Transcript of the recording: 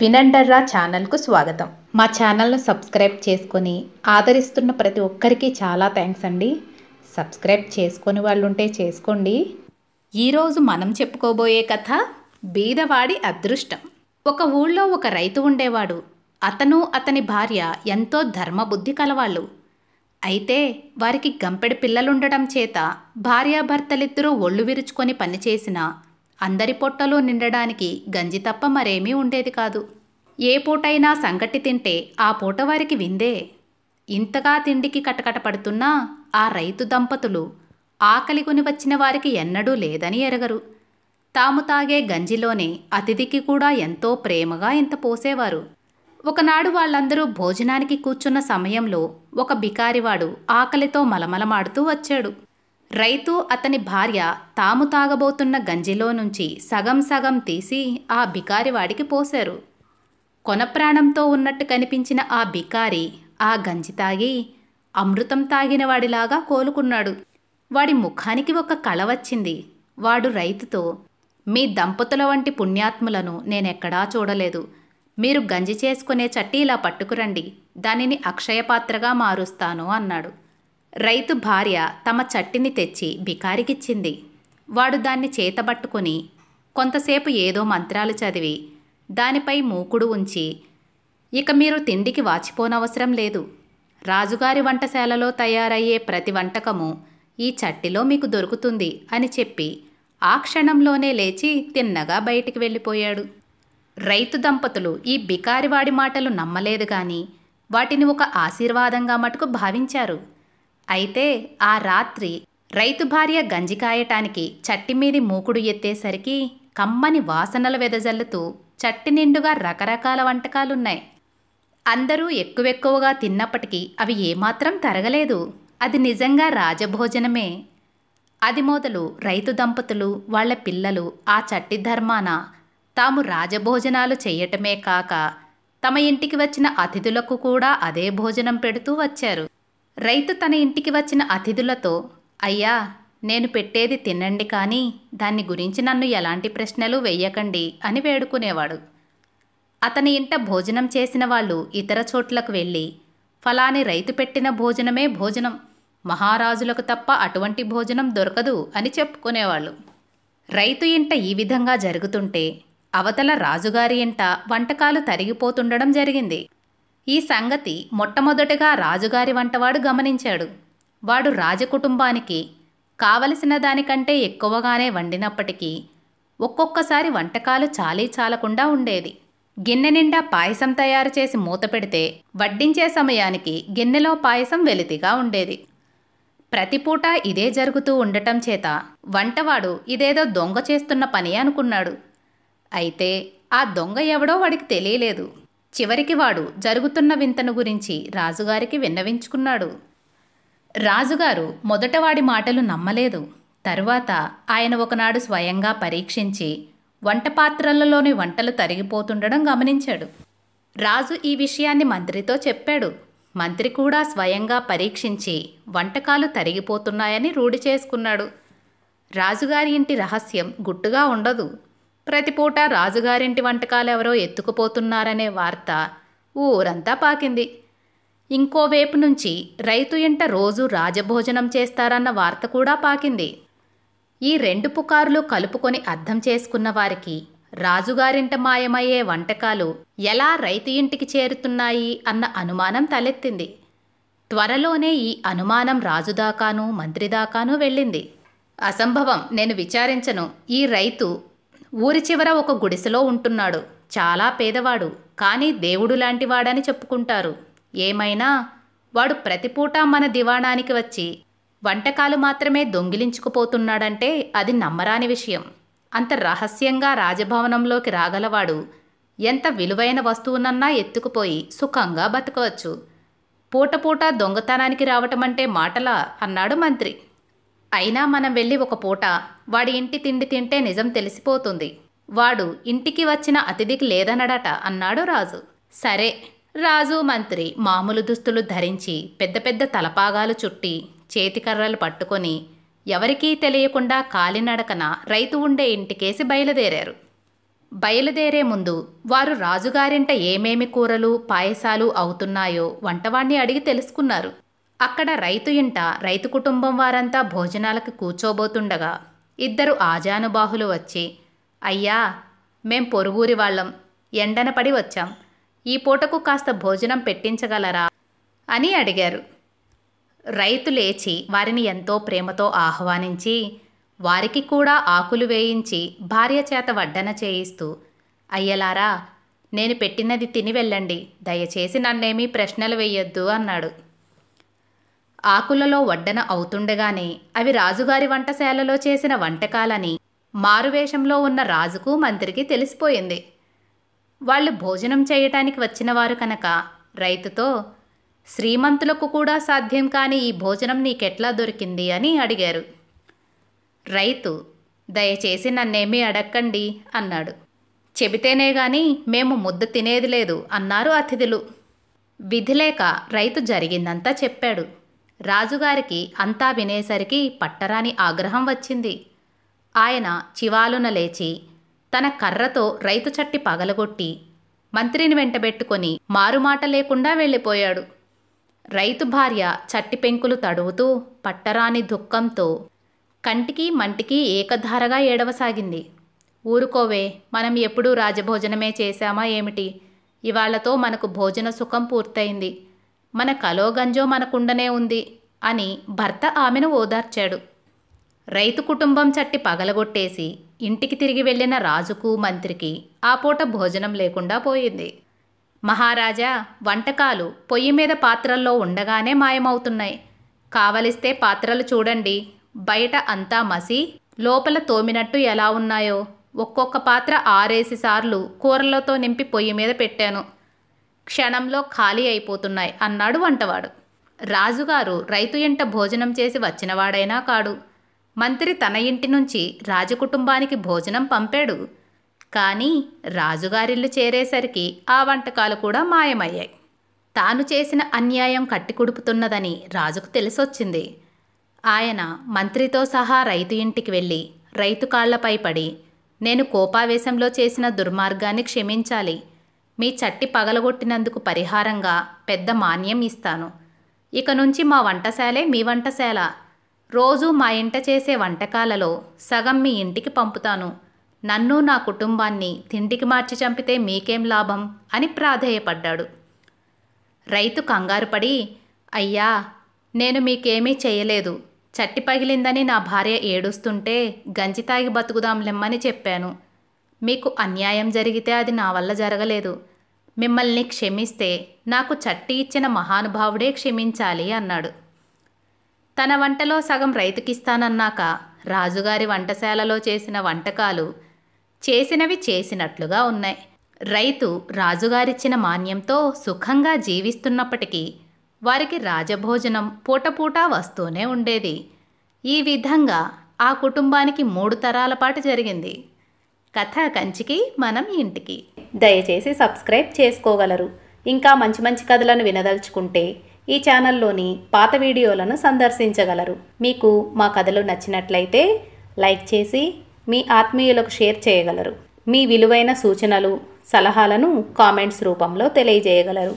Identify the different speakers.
Speaker 1: వినండర్రా ఛానల్కు స్వాగతం మా ఛానల్ను సబ్స్క్రైబ్ చేసుకొని ఆదరిస్తున్న ప్రతి ఒక్కరికి చాలా థ్యాంక్స్ అండి సబ్స్క్రైబ్ చేసుకొని వాళ్ళు ఉంటే చేసుకోండి ఈరోజు మనం చెప్పుకోబోయే కథ బీదవాడి అదృష్టం ఒక ఊళ్ళో ఒక రైతు ఉండేవాడు అతను అతని భార్య ఎంతో ధర్మబుద్ధి కలవాళ్ళు అయితే వారికి గంపెడి పిల్లలుండటం చేత భార్యాభర్తలిద్దరూ ఒళ్ళు విరుచుకొని పనిచేసిన అందరి పొట్టలు నిండడానికి గంజి తప్ప మరేమీ ఉండేది కాదు ఏ పూటైనా సంగటి తింటే ఆ పూట వారికి విందే ఇంతగా తిండికి కటకటపడుతున్నా ఆ రైతు దంపతులు ఆకలి కొని వచ్చిన వారికి ఎన్నడూ లేదని ఎరగరు తాము తాగే గంజిలోనే అతిథికి కూడా ఎంతో ప్రేమగా ఇంత పోసేవారు ఒకనాడు వాళ్ళందరూ భోజనానికి కూర్చున్న సమయంలో ఒక బికారివాడు ఆకలితో మలమలమాడుతూ వచ్చాడు రైతు అతని భార్య తాము తాగబోతున్న గంజిలో నుంచి సగం సగం తీసి ఆ వాడికి పోశారు కొనప్రాణంతో ఉన్నట్టు కనిపించిన ఆ బికారి ఆ గంజి తాగి అమృతం తాగిన వాడిలాగా కోలుకున్నాడు వాడి ముఖానికి ఒక కళ వచ్చింది వాడు రైతుతో మీ దంపతుల వంటి పుణ్యాత్ములను నేనెక్కడా చూడలేదు మీరు గంజి చేసుకునే చట్టి ఇలా పట్టుకురండి దానిని అక్షయపాత్రగా మారుస్తాను అన్నాడు రైతు భార్య తమ చట్టిని తెచ్చి బికారికిచ్చింది వాడు దాన్ని చేతబట్టుకుని కొంతసేపు ఏదో మంత్రాలు చదివి దానిపై మూకుడు ఉంచి ఇక మీరు తిండికి వాచిపోనవసరం లేదు రాజుగారి వంటశాలలో తయారయ్యే ప్రతి వంటకము ఈ చట్టిలో మీకు దొరుకుతుంది అని చెప్పి ఆ క్షణంలోనే లేచి తిన్నగా బయటికి వెళ్ళిపోయాడు రైతు దంపతులు ఈ బికారివాడి మాటలు నమ్మలేదు కానీ వాటిని ఒక ఆశీర్వాదంగా మటుకు భావించారు అయితే ఆ రాత్రి రైతు భార్య గంజి కాయటానికి చట్టిమీది మూకుడు ఎత్తేసరికి కమ్మని వాసనలు వెదజల్లుతూ చట్టి నిండుగా రకరకాల వంటకాలున్నాయి అందరూ ఎక్కువెక్కువగా తిన్నప్పటికీ అవి ఏమాత్రం తరగలేదు అది నిజంగా రాజభోజనమే అది మొదలు రైతు దంపతులు వాళ్ల పిల్లలు ఆ చట్టి ధర్మాన తాము రాజభోజనాలు చేయటమే కాక తమ ఇంటికి వచ్చిన అతిథులకు కూడా అదే భోజనం పెడుతూ వచ్చారు రైతు తన ఇంటికి వచ్చిన అతిథులతో అయ్యా నేను పెట్టేది తినండి కానీ దాన్ని గురించి నన్ను ఎలాంటి ప్రశ్నలు వెయ్యకండి అని వేడుకునేవాడు అతని ఇంట భోజనం చేసిన వాళ్ళు ఇతర చోట్లకు వెళ్ళి ఫలాని రైతు పెట్టిన భోజనమే భోజనం మహారాజులకు తప్ప అటువంటి భోజనం దొరకదు అని చెప్పుకునేవాళ్ళు రైతు ఇంట ఈ విధంగా జరుగుతుంటే అవతల రాజుగారి ఇంట వంటకాలు తరిగిపోతుండడం జరిగింది ఈ సంగతి మొట్టమొదటగా రాజుగారి వంటవాడు గమనించాడు వాడు రాజకుటుంబానికి కావలసిన దానికంటే ఎక్కువగానే వండినప్పటికీ ఒక్కొక్కసారి వంటకాలు చాలీ చాలకుండా ఉండేది గిన్నె నిండా పాయసం తయారు చేసి మూత పెడితే వడ్డించే సమయానికి గిన్నెలో పాయసం వెలితిగా ఉండేది ప్రతిపూట ఇదే జరుగుతూ ఉండటం చేత వంటవాడు ఇదేదో దొంగ చేస్తున్న పని అనుకున్నాడు అయితే ఆ దొంగ ఎవడో వాడికి తెలియలేదు చివరికి వాడు జరుగుతున్న వింతను గురించి రాజుగారికి విన్నవించుకున్నాడు రాజుగారు మొదట వాడి మాటలు నమ్మలేదు తరువాత ఆయన ఒకనాడు స్వయంగా పరీక్షించి వంట పాత్రలలోని వంటలు తరిగిపోతుండడం గమనించాడు రాజు ఈ విషయాన్ని మంత్రితో చెప్పాడు మంత్రి కూడా స్వయంగా పరీక్షించి వంటకాలు తరిగిపోతున్నాయని రూఢి చేసుకున్నాడు రాజుగారి ఇంటి రహస్యం గుట్టుగా ఉండదు ప్రతిపూట రాజుగారింటి వంటకాలు ఎవరో ఎత్తుకుపోతున్నారనే వార్త ఊరంతా పాకింది ఇంకోవైపు నుంచి రైతు ఇంట రోజు రాజభోజనం చేస్తారన్న వార్త కూడా పాకింది ఈ రెండు పుకారులు కలుపుకొని అర్థం చేసుకున్న వారికి రాజుగారింట మాయమయ్యే వంటకాలు ఎలా రైతు ఇంటికి చేరుతున్నాయి అన్న అనుమానం తలెత్తింది త్వరలోనే ఈ అనుమానం రాజుదాకాను మంత్రిదాకాను వెళ్ళింది అసంభవం నేను విచారించను ఈ రైతు ఊరి చివర ఒక గుడిసెలో ఉంటున్నాడు చాలా పేదవాడు కానీ దేవుడు లాంటివాడని చెప్పుకుంటారు ఏమైనా వాడు ప్రతిపూట మన దివాణానికి వచ్చి వంటకాలు మాత్రమే దొంగిలించుకుపోతున్నాడంటే అది నమ్మరాని విషయం అంత రహస్యంగా రాజభవనంలోకి రాగలవాడు ఎంత విలువైన వస్తువునన్నా ఎత్తుకుపోయి సుఖంగా బతకవచ్చు పూట పూట దొంగతనానికి రావటం అంటే మాటలా అన్నాడు మంత్రి అయినా మనం వెళ్ళి ఒక పూట వాడి ఇంటి తిండి తింటే నిజం తెలిసిపోతుంది వాడు ఇంటికి వచ్చిన అతిథికి లేదనడట అన్నాడు రాజు సరే రాజు మంత్రి మామూలు దుస్తులు ధరించి పెద్ద పెద్ద తలపాగాలు చుట్టి చేతికర్రలు పట్టుకొని ఎవరికీ తెలియకుండా కాలినడకన రైతు ఉండే ఇంటికేసి బయలుదేరారు బయలుదేరే ముందు వారు రాజుగారింట ఏమేమి కూరలు పాయసాలు అవుతున్నాయో వంటవాణ్ణి అడిగి తెలుసుకున్నారు అక్కడ రైతు ఇంట రైతు కుటుంబం వారంతా భోజనాలకు కూర్చోబోతుండగా ఇద్దరు ఆజానుబాహులు వచ్చి అయ్యా మేం పొరుగురి వాళ్ళం ఎండన పడి వచ్చాం ఈ పూటకు కాస్త భోజనం పెట్టించగలరా అని అడిగారు రైతు లేచి వారిని ఎంతో ప్రేమతో ఆహ్వానించి వారికి కూడా ఆకులు వేయించి భార్య చేత వడ్డన చేయిస్తూ అయ్యలారా నేను పెట్టినది తిని వెళ్ళండి దయచేసి నన్నేమీ ప్రశ్నలు వేయొద్దు అన్నాడు ఆకులలో వడ్డన అవుతుండగానే అవి రాజుగారి వంటశాలలో చేసిన వంటకాలని మారువేషంలో ఉన్న రాజుకు మంత్రికి తెలిసిపోయింది వాళ్ళు భోజనం చేయటానికి వచ్చినవారు కనుక రైతుతో శ్రీమంతులకు కూడా సాధ్యం కాని ఈ భోజనం నీకెట్లా దొరికింది అని అడిగారు రైతు దయచేసి నన్నేమీ అడక్కండి అన్నాడు చెబితేనే గాని మేము ముద్ద తినేది లేదు అన్నారు అతిథులు విధిలేక రైతు జరిగిందంతా చెప్పాడు రాజుగారికి అంతా వినేసరికి పట్టరాని ఆగ్రహం వచ్చింది ఆయన చివాలున లేచి తన కర్రతో రైతు చట్టి పగలగొట్టి మంత్రిని వెంటబెట్టుకొని మారుమాట లేకుండా వెళ్ళిపోయాడు రైతు భార్య చట్టి పెంకులు తడువుతూ పట్టరాని దుఃఖంతో కంటికి మంటికి ఏకధారగా ఏడవసాగింది ఊరుకోవే మనం ఎప్పుడూ రాజభోజనమే చేశామా ఏమిటి ఇవాళ్లతో మనకు భోజన సుఖం పూర్తయింది మన కలో గంజో మనకుండనే ఉంది అని భర్త ఆమెను ఓదార్చాడు రైతు కుటుంబం చట్టి పగలగొట్టేసి ఇంటికి తిరిగి వెళ్ళిన రాజుకు మంత్రికి ఆ పూట భోజనం లేకుండా పోయింది మహారాజా వంటకాలు పొయ్యి మీద పాత్రల్లో ఉండగానే మాయమవుతున్నాయి కావలిస్తే పాత్రలు చూడండి బయట అంతా మసి లోపల తోమినట్టు ఎలా ఉన్నాయో ఒక్కొక్క పాత్ర ఆరేసి సార్లు కూరలతో నింపి పొయ్యి మీద పెట్టాను క్షణంలో ఖాళీ అయిపోతున్నాయి అన్నాడు వంటవాడు రాజుగారు రైతు ఇంట భోజనం చేసి వచ్చినవాడైనా కాడు మంత్రి తన ఇంటి నుంచి రాజకుటుంబానికి భోజనం పంపాడు కానీ రాజుగారిల్లు చేరేసరికి ఆ వంటకాలు కూడా మాయమయ్యాయి తాను చేసిన అన్యాయం కట్టికుడుపుతున్నదని రాజుకు తెలిసొచ్చింది ఆయన మంత్రితో సహా రైతు ఇంటికి వెళ్ళి రైతు కాళ్లపై పడి నేను కోపావేశంలో చేసిన దుర్మార్గాన్ని క్షమించాలి మీ చట్టి పగలగొట్టినందుకు పరిహారంగా పెద్ద మాన్యం ఇస్తాను ఇక నుంచి మా వంటశాలే మీ వంటశాల రోజు మా ఇంట చేసే వంటకాలలో సగం మీ ఇంటికి పంపుతాను నన్ను నా కుటుంబాన్ని తిండికి మార్చి చంపితే మీకేం లాభం అని ప్రాధేయపడ్డాడు రైతు కంగారుపడి అయ్యా నేను మీకేమీ చేయలేదు చట్టి పగిలిందని నా భార్య ఏడుస్తుంటే గంజి తాగి బతుకుదాంలెమ్మని చెప్పాను మీకు అన్యాయం జరిగితే అది నా వల్ల జరగలేదు మిమ్మల్ని క్షమిస్తే నాకు చట్టి ఇచ్చిన మహానుభావుడే క్షమించాలి అన్నాడు తన వంటలో సగం రైతుకిస్తానన్నాక రాజుగారి వంటశాలలో చేసిన వంటకాలు చేసినవి చేసినట్లుగా ఉన్నాయి రైతు రాజుగారిచ్చిన మాన్యంతో సుఖంగా జీవిస్తున్నప్పటికీ వారికి రాజభోజనం పూటపూటా వస్తూనే ఉండేది ఈ విధంగా ఆ కుటుంబానికి మూడు తరాల పాటు జరిగింది కథ కంచికి మనం ఇంటికి దయచేసి సబ్స్క్రైబ్ చేసుకోగలరు ఇంకా మంచి మంచి కథలను వినదలుచుకుంటే ఈ ఛానల్లోని పాత వీడియోలను సందర్శించగలరు మీకు మా కథలు నచ్చినట్లయితే లైక్ చేసి మీ ఆత్మీయులకు షేర్ చేయగలరు మీ విలువైన సూచనలు సలహాలను కామెంట్స్ రూపంలో తెలియజేయగలరు